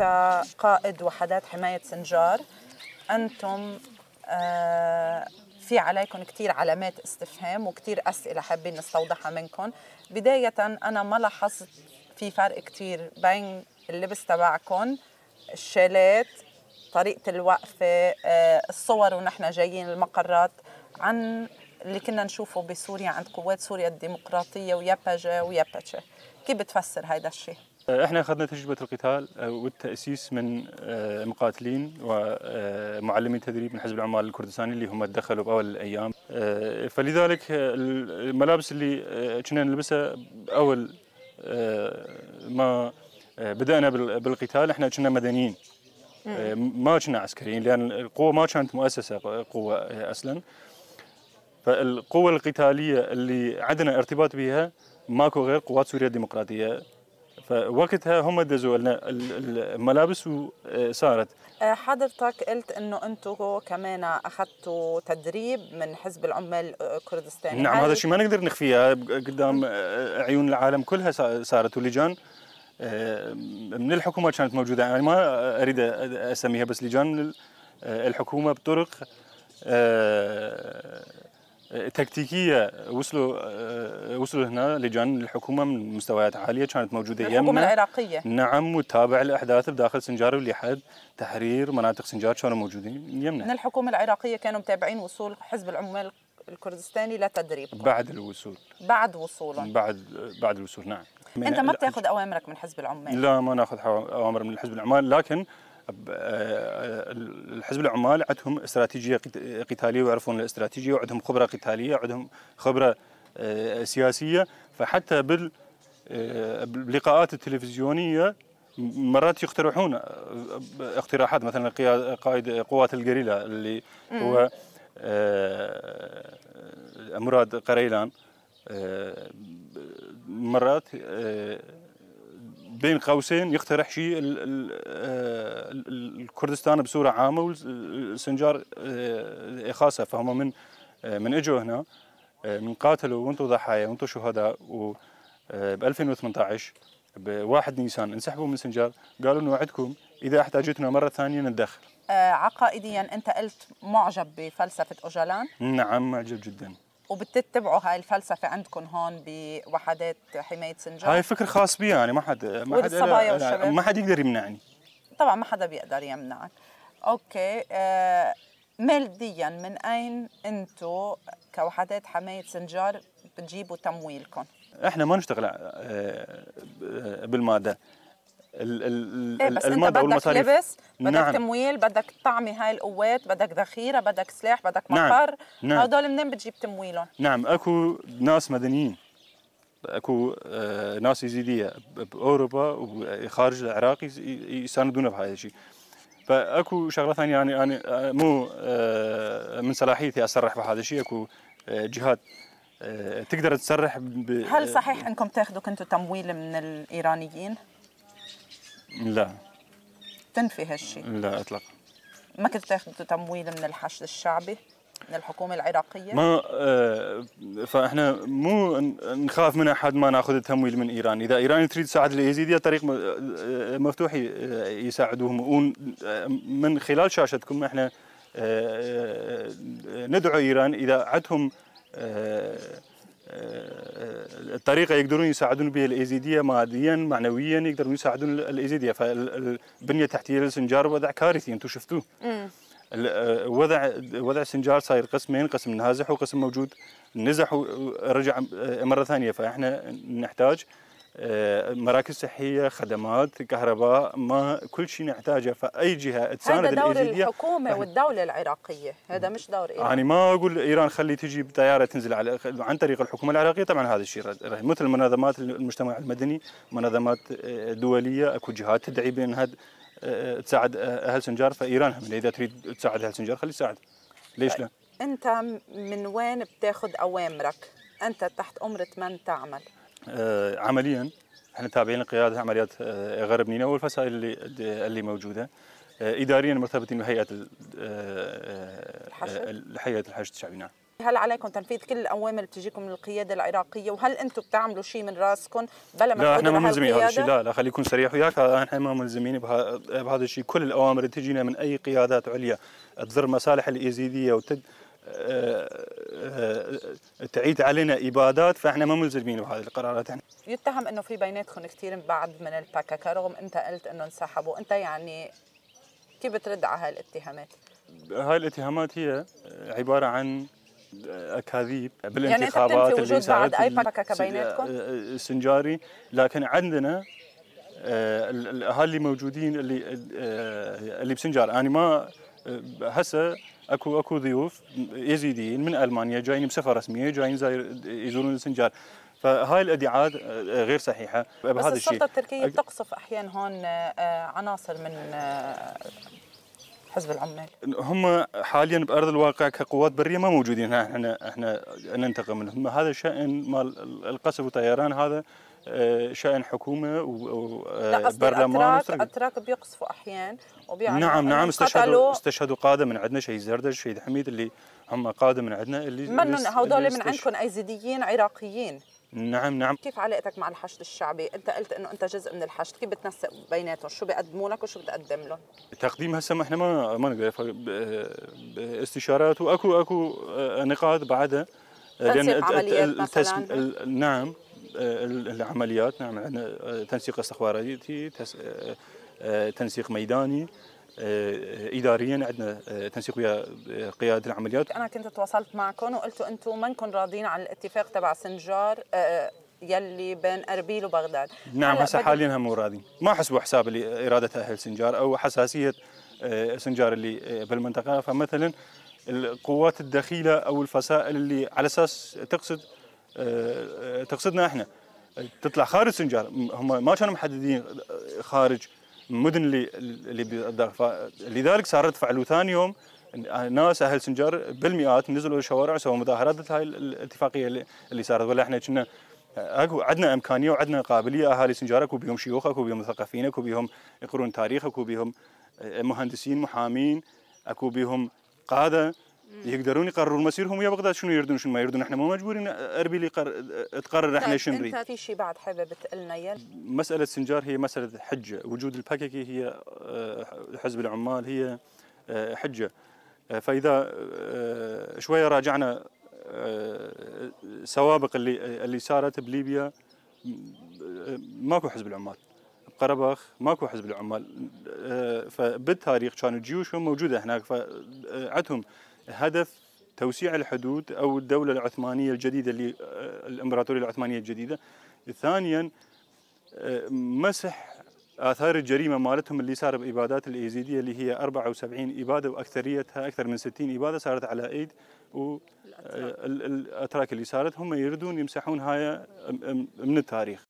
كقائد قائد وحدات حماية سنجار أنتم آه، في عليكم كثير علامات استفهام وكثير أسئلة حابين نستوضحها منكم بداية أنا ما لاحظت في فرق كثير بين اللبس تبعكم الشالات طريقة الوقفة آه، الصور ونحن جايين المقرات عن اللي كنا نشوفه بسوريا عند قوات سوريا الديمقراطية ويابجا ويابتشا كيف بتفسر هذا الشيء؟ آه، احنا اخذنا تجربه القتال آه، والتاسيس من آه، مقاتلين ومعلمين تدريب من حزب العمال الكردستاني اللي هم دخلوا باول الايام فلذلك الملابس اللي كنا نلبسها اول ما بدانا بالقتال احنا كنا مدنيين ما كنا عسكريين لان القوه ما كانت مؤسسه قوه اصلا فالقوه القتاليه اللي عندنا ارتباط بها ماكو غير قوات سوريا الديمقراطيه فوقتها هم دزوا لنا الملابس وصارت آه، حضرتك قلت انه انتم كمان اخذتوا تدريب من حزب العمال كردستاني نعم هذا الشيء ما نقدر نخفيه قدام آه، عيون العالم كلها صارت ولجان آه، من الحكومه كانت موجوده يعني ما اريد اسميها بس لجان من الحكومه بطرق تكتيكيه آه، وصلوا آه، وصلوا هنا لجان الحكومه من مستويات عاليه كانت موجوده يمنا الحكومه العراقيه نعم وتابع الاحداث بداخل سنجار والاتحاد تحرير مناطق سنجار كانوا موجودين يمنا من الحكومه العراقيه كانوا متابعين وصول حزب العمال الكردستاني لتدريب بعد الوصول بعد وصوله بعد بعد الوصول نعم انت ما بتاخذ اوامرك من حزب العمال لا ما ناخذ اوامر من حزب العمال لكن آه، آه، الحزب العمال عندهم استراتيجيه قتاليه ويعرفون الاستراتيجيه وعندهم خبره قتاليه وعندهم خبره آه، سياسيه فحتى بال باللقاءات التلفزيونيه مرات يقترحون اقتراحات مثلا قائد قوات الجريلا اللي هو مراد قريلان مرات بين قوسين يقترح شيء الكردستان بصوره عامه والسنجار آه، خاصه فهم من آه، من اجوا هنا آه، من قاتلوا وانتم ضحايا وانتم شهداء و ب 2018 ب 1 نيسان انسحبوا من سنجار قالوا نوعدكم اذا احتاجتنا مره ثانيه نتدخل عقائديا انت قلت معجب بفلسفه اوجلان نعم معجب جدا وبتتبعوا هاي الفلسفه عندكم هون بوحدات حمايه سنجاب هاي فكر خاص بي يعني ما حد ما حد يعني ما حد يقدر يمنعني طبعا ما حدا بيقدر يمنعك اوكي آه ماديا من اين انتم كوحدات حمايه سنجار بتجيبوا تمويلكم؟ احنا ما نشتغل آه، آه، بالماده المضى إيه بدك لبس بدك نعم. تمويل بدك تطعمي هاي القوات بدك ذخيره بدك سلاح بدك مقر نعم. نعم. هدول نعم. منين بتجيب تمويلهم نعم اكو ناس مدنيين اكو آه، ناس يزيديه باوروبا وخارج العراق يساندونا بهذا الشيء فاكو شغله ثانيه يعني, يعني، انا آه، مو آه، من صلاحيتي اسرح بهذا الشيء اكو جهات تقدر تسرح ب... هل صحيح انكم تاخذوا كنتوا تمويل من الايرانيين؟ لا تنفي هالشيء لا اطلاقا ما كنت تاخذ تمويل من الحشد الشعبي من الحكومه العراقيه ما آه، فاحنا مو نخاف من احد ما ناخذ التمويل من ايران اذا ايران تريد تساعد اليزيديه طريق آه، آه، مفتوح يساعدوهم ومن خلال شاشتكم احنا ندعو ايران اذا عندهم الطريقه يقدرون يساعدون بها الايزيديه ماديا معنويا يقدرون يساعدون الايزيديه فالبنيه التحتيه للسنجار وضع كارثي انتم شفتوه وضع وضع السنجار صاير قسمين قسم نازح وقسم موجود نزح ورجع مره ثانيه فاحنا نحتاج آه، مراكز صحيه خدمات كهرباء ما كل شيء نحتاجه فاي جهه تساند هذا دور الحكومه والدوله العراقيه هذا مش دور ايران يعني ما اقول ايران خلي تجي بطياره تنزل على عن طريق الحكومه العراقيه طبعا هذا الشيء مثل منظمات المجتمع المدني منظمات آه، دوليه اكو جهات تدعي بانها آه، تساعد اهل سنجار فايران هم اذا تريد تساعد اهل سنجار خلي تساعد ليش لا انت من وين بتاخذ اوامرك انت تحت امره من تعمل آه، عمليا احنا تابعين لقياده عمليات آه، غرب نينوى والفسائل اللي اللي موجوده آه، اداريا مرتبطين بهيئه الحشد هيئه الحشد الشعبي نعم هل عليكم تنفيذ كل الاوامر اللي بتجيكم من القياده العراقيه وهل انتم بتعملوا شيء من راسكم بلا ما لا احنا ما ملزمين بهذا الشيء لا لا خلي يكون صريح وياك احنا ما ملزمين بهذا الشيء كل الاوامر اللي تجينا من اي قيادات عليا تضر مصالح الايزيديه وتد تعيد علينا ابادات فاحنا ما ملزمين بهذه القرارات احنا يتهم انه في بيناتكم كثير بعض من الباكاكا رغم انت قلت انه انسحبوا انت يعني كيف بترد على هالاتهامات؟ هاي الاتهامات هي عباره عن اكاذيب يعني بالانتخابات يعني وجود بعد اي باكاكا بيناتكم؟ السنجاري لكن عندنا آه، اللي موجودين اللي آه، اللي بسنجار انا يعني ما آه، هسه اكو اكو ضيوف يزيديين من المانيا جايين بسفر رسميه جايين يزورون السنجار فهاي الادعاءات آه، غير صحيحه بهذا الشيء بس السلطه التركيه أك... تقصف احيانا هون آه، عناصر من آه، حزب العمال هم حاليا بارض الواقع كقوات بريه ما موجودين احنا احنا ننتقم منهم هذا شان مال القصف والطيران هذا آه، شأن حكومة وبرلمان أتراك, أتراك بيقصفوا أحيان وبيعرفوا نعم نعم استشهدوا استشهدوا قادة من عندنا شهيد زردج شهيد حميد اللي هم قادة من عندنا اللي من هذول من عندكم أيزيديين عراقيين نعم نعم كيف علاقتك مع الحشد الشعبي؟ انت قلت انه انت جزء من الحشد، كيف بتنسق بيناتهم؟ شو بيقدموا لك وشو بتقدم لهم؟ تقديم هسه ما احنا ما ما نقدر استشارات واكو اكو آه، نقاط بعدها لان التسم... نعم العمليات نعم عندنا تنسيق استخباراتي آه، تنسيق ميداني آه، اداريا عندنا آه، تنسيق ويا قياده العمليات انا كنت تواصلت معكم وقلتوا انتم منكم راضيين على الاتفاق تبع سنجار يلي بين اربيل وبغداد نعم هسه حاليا هم مو راضيين ما حسبوا حساب اراده اهل سنجار او حساسيه سنجار اللي بالمنطقه فمثلا القوات الدخيله او الفصائل اللي على اساس تقصد تقصدنا احنا تطلع خارج سنجار هم ما كانوا محددين خارج المدن اللي اللي بالدار لذلك صارت فعل ثاني يوم ناس اهل سنجار بالمئات نزلوا الشوارع وسووا مظاهرات هاي الاتفاقيه اللي, اللي صارت ولا احنا كنا اكو عندنا امكانيه وعندنا قابليه اهالي سنجار اكو بهم شيوخ اكو بهم مثقفين اكو بهم يقرون تاريخ اكو بهم مهندسين محامين اكو بيهم قاده يقدرون يقررون مصيرهم يا بغداد شنو يردون شنو ما يردون احنا مو مجبورين آه، اربيل تقرر احنا طيب، شنو نريد انت في شيء بعد حابب تقلنا اياه؟ مساله سنجار هي مساله حجه وجود الباكيكي هي آه، حزب العمال هي آه، حجه فاذا شويه راجعنا سوابق اللي اللي صارت بليبيا ماكو حزب العمال قرباخ ماكو حزب العمال فبالتاريخ كانوا جيوشهم موجوده هناك فعندهم هدف توسيع الحدود او الدوله العثمانيه الجديده اللي آه، الامبراطوريه العثمانيه الجديده ثانيا آه، مسح اثار الجريمه مالتهم اللي صار بابادات الايزيديه اللي هي 74 اباده واكثريتها اكثر من 60 اباده صارت على ايد آه، الاتراك اللي صارت هم يريدون يمسحون هاي من التاريخ